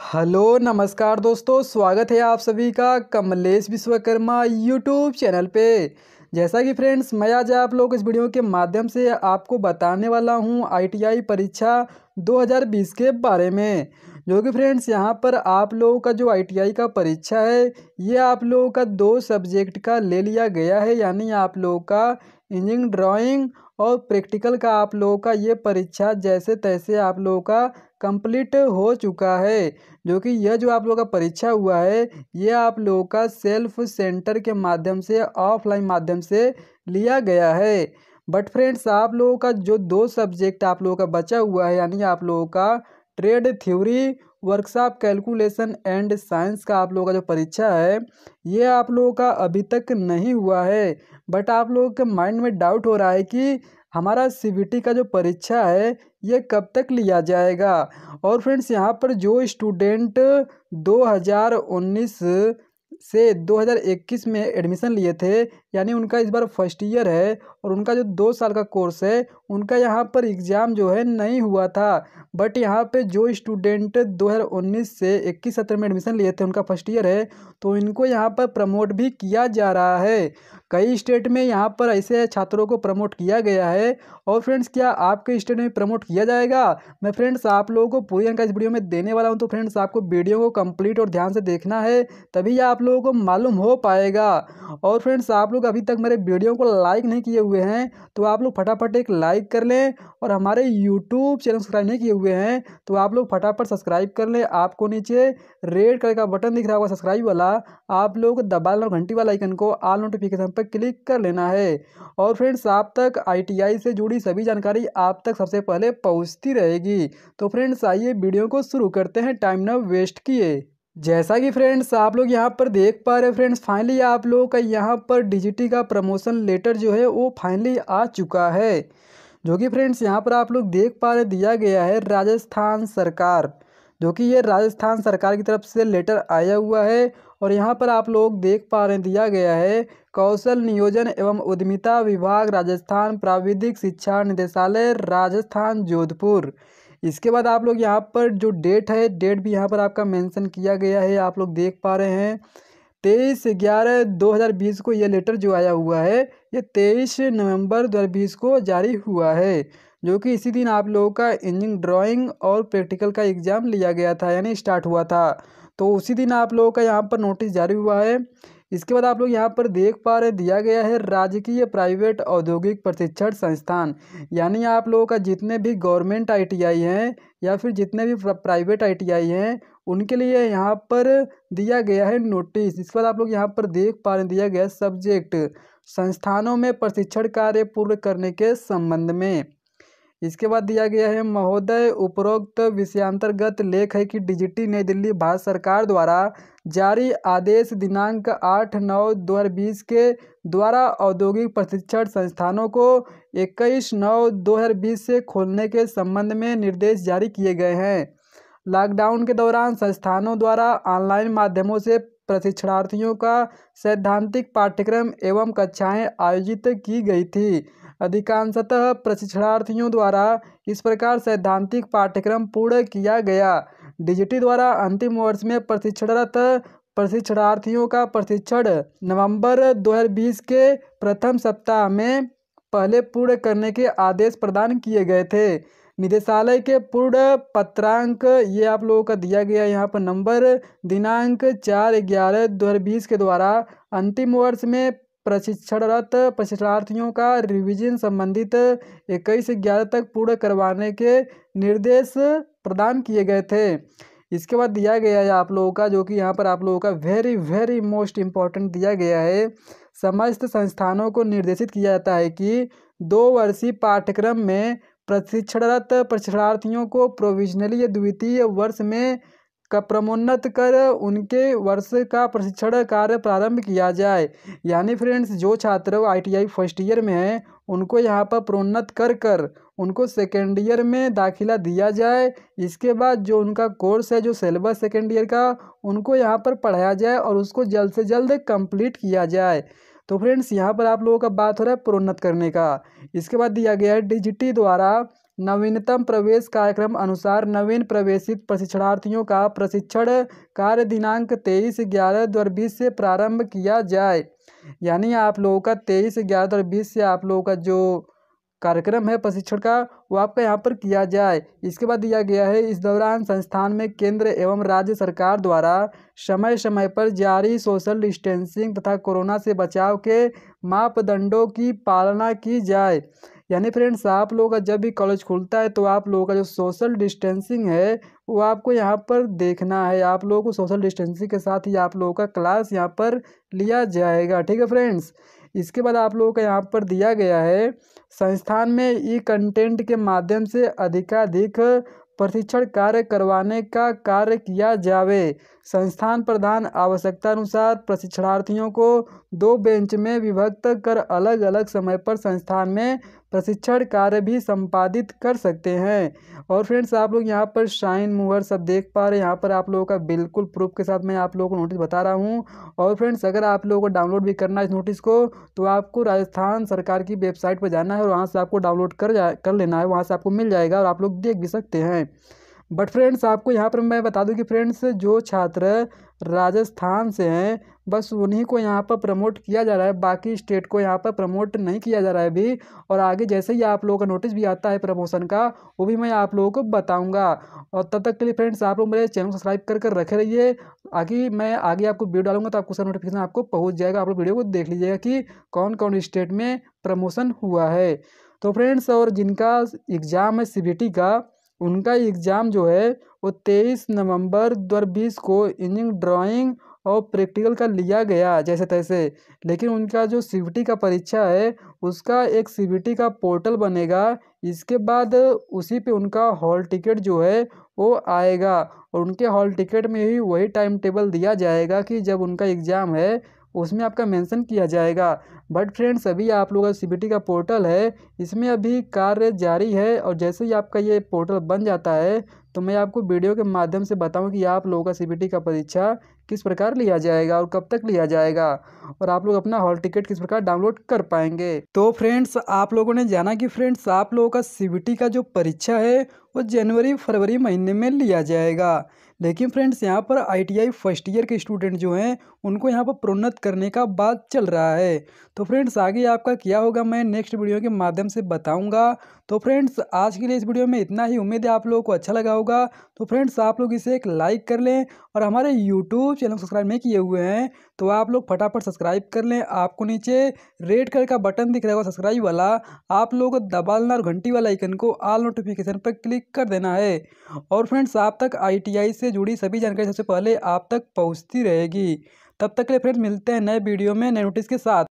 hello नमस्कार दोस्तों स्वागत है आप सभी का कमलेश विश्वकर्मा यूट्यूब चैनल पे जैसा कि फ्रेंड्स मैं आज आप लोग इस वीडियो के माध्यम से आपको बताने वाला हूं आईटीआई परीक्षा 2020 के बारे में जो कि फ्रेंड्स यहां पर आप लोगों का जो आईटीआई का परीक्षा है ये आप लोगों का दो सब्जेक्ट का ले लिया गया है यानी आप लोगों का इंजीनियरिंग ड्राइंग और प्रैक्टिकल का आप लोगों का ये परीक्षा जैसे तैसे आप लोगों का कंप्लीट हो चुका है जो कि यह जो आप लोगों का परीक्षा हुआ है यह आप लोगों का सेल्फ सेंटर के माध्यम से ऑफलाइन माध्यम से लिया गया है बट फ्रेंड्स आप लोगों का जो दो सब्जेक्ट आप लोगों का बचा हुआ है यानी आप लोगों का trade theory workshop calculation and science का आप लोगों का जो परीक्षा है ये आप लोगों का अभी तक नहीं हुआ है बट आप लोगों के माइंड में डाउट हो रहा है कि हमारा सी का जो परीक्षा है ये कब तक लिया जाएगा और फ्रेंड्स यहाँ पर जो स्टूडेंट 2019 से 2021 में एडमिशन लिए थे यानी उनका इस बार फर्स्ट ईयर है और उनका जो दो साल का कोर्स है उनका यहाँ पर एग्ज़ाम जो है नहीं हुआ था बट यहाँ पे जो स्टूडेंट 2019 से इक्कीस सत्र में एडमिशन लिए थे उनका फर्स्ट ईयर है तो इनको यहाँ पर प्रमोट भी किया जा रहा है कई स्टेट में यहाँ पर ऐसे छात्रों को प्रमोट किया गया है और फ्रेंड्स क्या आपके स्टेट में प्रमोट किया जाएगा मैं फ्रेंड्स आप लोगों को पूरी जानकारी इस वीडियो में देने वाला हूँ तो फ्रेंड्स आपको वीडियो को कम्प्लीट और ध्यान से देखना है तभी आप लोगों को मालूम हो पाएगा और फ्रेंड्स आप लोग लोग अभी तक मेरे वीडियो को लाइक नहीं किए हुए हैं तो आप लोग फटाफट एक लाइक कर लें और हमारे यूट्यूब चैनल सब्सक्राइब नहीं किए हुए हैं तो आप लोग फटाफट सब्सक्राइब कर लें आपको नीचे रेड कलर का बटन दिख रहा होगा सब्सक्राइब वाला आप लोग दबा लेना घंटी वाला आइकन को आल नोटिफिकेशन पर क्लिक कर लेना है और फ्रेंड्स आप तक आई से जुड़ी सभी जानकारी आप तक सबसे पहले पहुँचती रहेगी तो फ्रेंड्स आइए वीडियो को शुरू करते हैं टाइम ना वेस्ट किए जैसा कि फ्रेंड्स आप लोग यहाँ पर देख पा रहे हैं फ्रेंड्स फाइनली आप लोगों का यहाँ पर डिजिटी का प्रमोशन लेटर जो है वो फाइनली आ चुका है जो कि फ्रेंड्स यहाँ पर आप लोग देख पा रहे दिया गया है राजस्थान सरकार जो कि ये राजस्थान सरकार की तरफ से लेटर आया हुआ है और यहाँ पर आप लोग देख पा रहे दिया गया है कौशल नियोजन एवं उद्यमिता विभाग राजस्थान प्राविधिक शिक्षा निदेशालय राजस्थान जोधपुर इसके बाद आप लोग यहाँ पर जो डेट है डेट भी यहाँ पर आपका मेंशन किया गया है आप लोग देख पा रहे हैं तेईस ग्यारह दो हज़ार बीस को ये लेटर जो आया हुआ है ये तेईस नवंबर दो हज़ार बीस को जारी हुआ है जो कि इसी दिन आप लोगों का इंजिन ड्राइंग और प्रैक्टिकल का एग्ज़ाम लिया गया था यानी स्टार्ट हुआ था तो उसी दिन आप लोगों का यहाँ पर नोटिस जारी हुआ है इसके बाद आप लोग यहाँ पर देख पा रहे दिया गया है राजकीय प्राइवेट औद्योगिक प्रशिक्षण संस्थान यानी आप लोगों का जितने भी गवर्नमेंट आईटीआई हैं या फिर जितने भी प्राइवेट आईटीआई हैं उनके लिए यहाँ पर दिया गया है नोटिस इसके बाद आप लोग यहाँ पर देख पा रहे दिया गया सब्जेक्ट संस्थानों में प्रशिक्षण कार्य पूर्ण करने के संबंध में इसके बाद दिया गया है महोदय उपरोक्त विषयांतर्गत लेख है कि डिजिटी नई दिल्ली भारत सरकार द्वारा जारी आदेश दिनांक आठ नौ दो हज़ार बीस के द्वारा औद्योगिक प्रशिक्षण संस्थानों को इक्कीस नौ दो हज़ार बीस से खोलने के संबंध में निर्देश जारी किए गए हैं लॉकडाउन के दौरान संस्थानों द्वारा ऑनलाइन माध्यमों से प्रशिक्षणार्थियों का सैद्धांतिक पाठ्यक्रम एवं कक्षाएं आयोजित की गई थी अधिकांशतः प्रशिक्षणार्थियों द्वारा इस प्रकार सैद्धांतिक पाठ्यक्रम पूर्ण किया गया डिजिटी द्वारा अंतिम वर्ष में प्रशिक्षणरत प्रशिक्षणार्थियों का प्रशिक्षण नवंबर 2020 के प्रथम सप्ताह में पहले पूर्ण करने के आदेश प्रदान किए गए थे निदेशालय के पूर्ण पत्रांक ये आप लोगों का दिया गया यहाँ पर नंबर दिनांक चार ग्यारह दो हज़ार बीस के द्वारा अंतिम वर्ष में प्रशिक्षणरत प्रशिक्षणार्थियों का रिवीजन संबंधित इक्कीस ग्यारह तक पूर्ण करवाने के निर्देश प्रदान किए गए थे इसके बाद दिया गया है आप लोगों का जो कि यहाँ पर आप लोगों का वेरी वेरी मोस्ट इम्पॉर्टेंट दिया गया है समस्त संस्थानों को निर्देशित किया जाता है कि दो वर्षीय पाठ्यक्रम में प्रशिक्षणरत प्रशिक्षणार्थियों को प्रोविजनली या द्वितीय वर्ष में का प्रमोन्नत कर उनके वर्ष का प्रशिक्षण कार्य प्रारंभ किया जाए यानी फ्रेंड्स जो छात्र आईटीआई फर्स्ट ईयर में है उनको यहाँ पर प्रोन्नत कर कर उनको सेकेंड ईयर में दाखिला दिया जाए इसके बाद जो उनका कोर्स है जो सिलेबस सेकेंड ईयर का उनको यहाँ पर पढ़ाया जाए और उसको जल्द से जल्द कंप्लीट किया जाए तो फ्रेंड्स यहाँ पर आप लोगों का बात हो रहा है प्रोन्नत करने का इसके बाद दिया गया है डीजीटी द्वारा नवीनतम प्रवेश कार्यक्रम अनुसार नवीन प्रवेशित प्रशिक्षणार्थियों का प्रशिक्षण कार्य दिनांक तेईस ग्यारह दो बीस से प्रारंभ किया जाए यानी आप लोगों का तेईस ग्यारह दो बीस से आप लोगों का जो कार्यक्रम है प्रशिक्षण का वो आपका यहाँ पर किया जाए इसके बाद दिया गया है इस दौरान संस्थान में केंद्र एवं राज्य सरकार द्वारा समय समय पर जारी सोशल डिस्टेंसिंग तथा कोरोना से बचाव के मापदंडों की पालना की जाए यानी फ्रेंड्स आप लोगों का जब भी कॉलेज खुलता है तो आप लोगों का जो सोशल डिस्टेंसिंग है वो आपको यहाँ पर देखना है आप लोगों को सोशल डिस्टेंसिंग के साथ ही आप लोगों का क्लास यहाँ पर लिया जाएगा ठीक है फ्रेंड्स इसके बाद आप लोगों का यहाँ पर दिया गया है संस्थान में ई कंटेंट के माध्यम से अधिकाधिक प्रशिक्षण कार्य करवाने का कार्य किया जावे संस्थान प्रधान आवश्यकतानुसार प्रशिक्षणार्थियों को दो बेंच में विभक्त कर अलग अलग समय पर संस्थान में प्रशिक्षण कार्य भी संपादित कर सकते हैं और फ्रेंड्स आप लोग यहाँ पर शाइन मूवर सब देख पा रहे हैं यहाँ पर आप लोगों का बिल्कुल प्रूफ के साथ मैं आप लोगों को नोटिस बता रहा हूँ और फ्रेंड्स अगर आप लोगों को डाउनलोड भी करना है इस नोटिस को तो आपको राजस्थान सरकार की वेबसाइट पर जाना है और वहाँ से आपको डाउनलोड कर जा कर लेना है वहाँ से आपको मिल जाएगा और आप लोग देख भी सकते हैं बट फ्रेंड्स आपको यहाँ पर मैं बता दूँ कि फ्रेंड्स जो छात्र राजस्थान से हैं बस उन्हीं को यहाँ पर प्रमोट किया जा रहा है बाकी स्टेट को यहाँ पर प्रमोट नहीं किया जा रहा है अभी और आगे जैसे ही आप लोगों का नोटिस भी आता है प्रमोशन का वो भी मैं आप लोगों को बताऊंगा और तब तक के लिए फ्रेंड्स आप लोग मेरे चैनल सब्सक्राइब कर कर रखे रहिए आगे मैं आगे आपको वीडियो डालूंगा तो आपको उसका नोटिफिकेशन आपको पहुँच जाएगा आप लोग वीडियो को देख लीजिएगा कि कौन कौन स्टेट में प्रमोशन हुआ है तो फ्रेंड्स और जिनका एग्ज़ाम है सी का उनका एग्ज़ाम जो है वो तेईस नवंबर दो हज़ार बीस को इंजीनियरिंग ड्राइंग और प्रैक्टिकल का लिया गया जैसे तैसे लेकिन उनका जो सी बी टी का परीक्षा है उसका एक सी टी का पोर्टल बनेगा इसके बाद उसी पे उनका हॉल टिकट जो है वो आएगा और उनके हॉल टिकट में ही वही टाइम टेबल दिया जाएगा कि जब उनका एग्ज़ाम है उसमें आपका मेंशन किया जाएगा बट फ्रेंड्स अभी आप लोग सी का पोर्टल है इसमें अभी कार्य जारी है और जैसे ही आपका ये पोर्टल बन जाता है तो मैं आपको वीडियो के माध्यम से बताऊं कि आप लोगों का सी का परीक्षा किस प्रकार लिया जाएगा और कब तक लिया जाएगा और आप लोग अपना हॉल टिकट किस प्रकार डाउनलोड कर पाएंगे तो फ्रेंड्स आप लोगों ने जाना कि फ्रेंड्स आप लोगों का सी का जो परीक्षा है वो जनवरी फरवरी महीने में लिया जाएगा लेकिन फ्रेंड्स यहाँ पर आईटीआई फर्स्ट ईयर के स्टूडेंट जो हैं उनको यहाँ पर प्रोन्नत करने का बात चल रहा है तो फ्रेंड्स आगे आपका क्या होगा मैं नेक्स्ट वीडियो के माध्यम से बताऊँगा तो फ्रेंड्स आज के लिए इस वीडियो में इतना ही उम्मीद है आप लोगों को अच्छा लगा होगा तो फ्रेंड्स आप लोग इसे एक लाइक कर लें और हमारे यूट्यूब चैनल सब्सक्राइब नहीं किए हुए हैं तो आप लोग फटाफट सब्सक्राइब कर लें आपको नीचे रेड कलर का बटन दिख रहा होगा सब्सक्राइब वाला आप लोग दबा लेना और घंटी वाला आइकन को आल नोटिफिकेशन पर क्लिक कर देना है और फ्रेंड्स आप तक आई से जुड़ी सभी जानकारी सबसे पहले आप तक पहुँचती रहेगी तब तक के लिए फ्रेंड्स मिलते हैं नए वीडियो में नए नोटिस के साथ